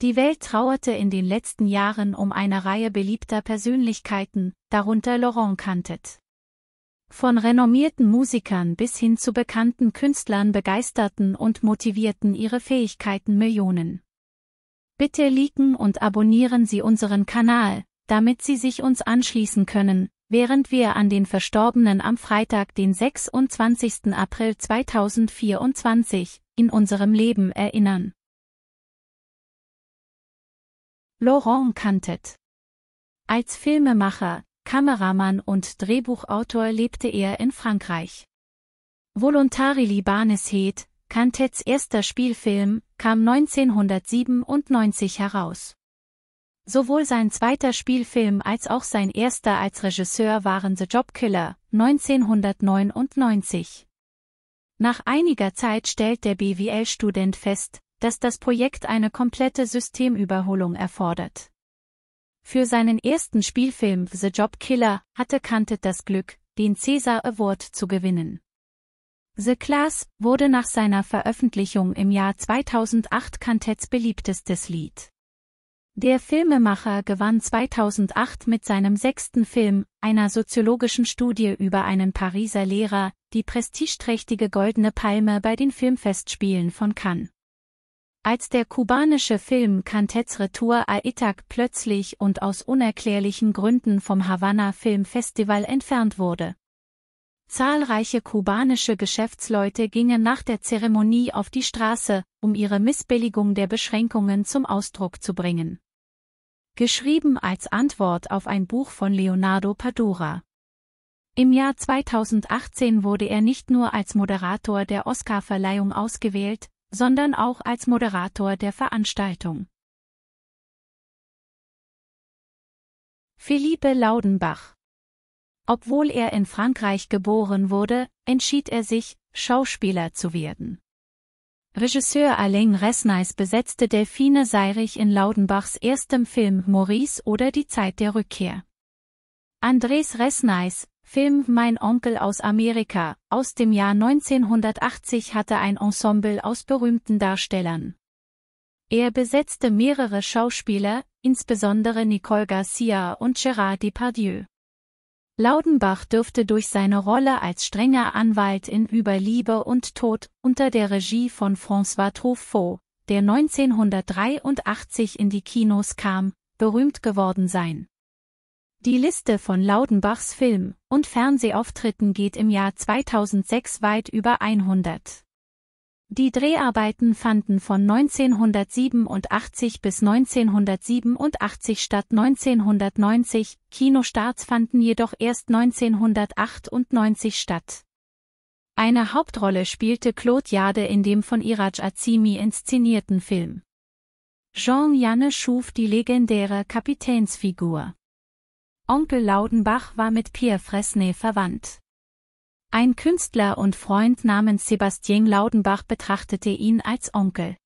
Die Welt trauerte in den letzten Jahren um eine Reihe beliebter Persönlichkeiten, darunter Laurent Cantet. Von renommierten Musikern bis hin zu bekannten Künstlern begeisterten und motivierten ihre Fähigkeiten Millionen. Bitte liken und abonnieren Sie unseren Kanal, damit Sie sich uns anschließen können, während wir an den Verstorbenen am Freitag, den 26. April 2024, in unserem Leben erinnern. Laurent Kantet. Als Filmemacher, Kameramann und Drehbuchautor lebte er in Frankreich. Voluntari Libanes Het, Kantets erster Spielfilm, kam 1997 heraus. Sowohl sein zweiter Spielfilm als auch sein erster als Regisseur waren The Job Killer 1999. Nach einiger Zeit stellt der BWL-Student fest, dass das Projekt eine komplette Systemüberholung erfordert. Für seinen ersten Spielfilm The Job Killer hatte Kantet das Glück, den Caesar Award zu gewinnen. The Class wurde nach seiner Veröffentlichung im Jahr 2008 Kantets beliebtestes Lied. Der Filmemacher gewann 2008 mit seinem sechsten Film, einer soziologischen Studie über einen Pariser Lehrer, die prestigeträchtige Goldene Palme bei den Filmfestspielen von Cannes. Als der kubanische Film Cantets Retour a Itak plötzlich und aus unerklärlichen Gründen vom Havanna Film Festival entfernt wurde. Zahlreiche kubanische Geschäftsleute gingen nach der Zeremonie auf die Straße, um ihre Missbilligung der Beschränkungen zum Ausdruck zu bringen. Geschrieben als Antwort auf ein Buch von Leonardo Padura. Im Jahr 2018 wurde er nicht nur als Moderator der Oscarverleihung ausgewählt, sondern auch als Moderator der Veranstaltung. Philippe Laudenbach Obwohl er in Frankreich geboren wurde, entschied er sich, Schauspieler zu werden. Regisseur Alain Resnais besetzte Delphine Seirich in Laudenbachs erstem Film Maurice oder Die Zeit der Rückkehr. Andres Resnais, Film Mein Onkel aus Amerika aus dem Jahr 1980 hatte ein Ensemble aus berühmten Darstellern. Er besetzte mehrere Schauspieler, insbesondere Nicole Garcia und Gérard Depardieu. Laudenbach dürfte durch seine Rolle als strenger Anwalt in Über Liebe und Tod unter der Regie von François Truffaut, der 1983 in die Kinos kam, berühmt geworden sein. Die Liste von Laudenbachs Film- und Fernsehauftritten geht im Jahr 2006 weit über 100. Die Dreharbeiten fanden von 1987 bis 1987 statt 1990, Kinostarts fanden jedoch erst 1998 statt. Eine Hauptrolle spielte Claude Jade in dem von Iraj Azimi inszenierten Film. Jean Janne schuf die legendäre Kapitänsfigur. Onkel Laudenbach war mit Pierre Fresnay verwandt. Ein Künstler und Freund namens Sebastien Laudenbach betrachtete ihn als Onkel.